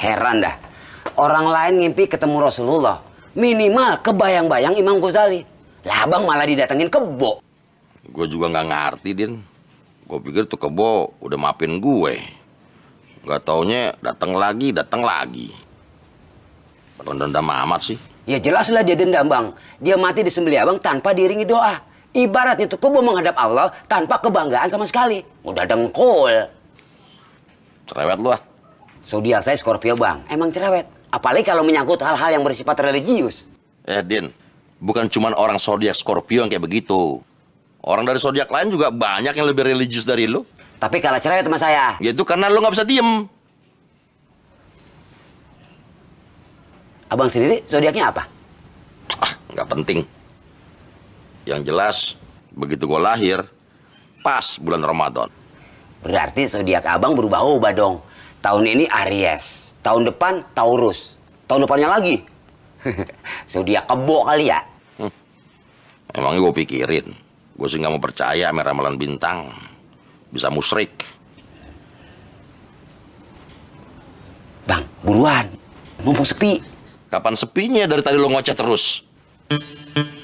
Heran dah. Orang lain ngimpi ketemu Rasulullah. Minimal kebayang-bayang Imam Ghazali. Lah abang malah didatengin kebo. Gue juga nggak ngerti, Din. Gue pikir tuh kebo udah maafin gue. Nggak taunya datang lagi, datang lagi. Dendam amat sih. Ya jelas lah dia dendam, Bang. Dia mati di sembelih abang tanpa diringi doa. Ibaratnya tuh kebo menghadap Allah tanpa kebanggaan sama sekali. Udah dengkul. Cerewet lu ah. Zodiak saya Scorpio, Bang. Emang cerewet. Apalagi kalau menyangkut hal-hal yang bersifat religius. Eh, Din. Bukan cuma orang zodiak Scorpio yang kayak begitu. Orang dari zodiak lain juga banyak yang lebih religius dari lu. Tapi kalah cerewet sama saya. Ya itu karena lu gak bisa diem. Abang sendiri zodiaknya apa? Ah, nggak penting. Yang jelas, begitu gue lahir, pas bulan Ramadan. Berarti zodiak abang berubah-ubah dong. Tahun ini Aries, tahun depan Taurus, tahun depannya lagi. Zodiak kebo kali ya. Hmm. Emangnya gue pikirin, gue sih nggak mau percaya meramalan bintang, bisa musrik. Bang, buruan, mumpung sepi. Kapan sepinya dari tadi lo ngoceh terus?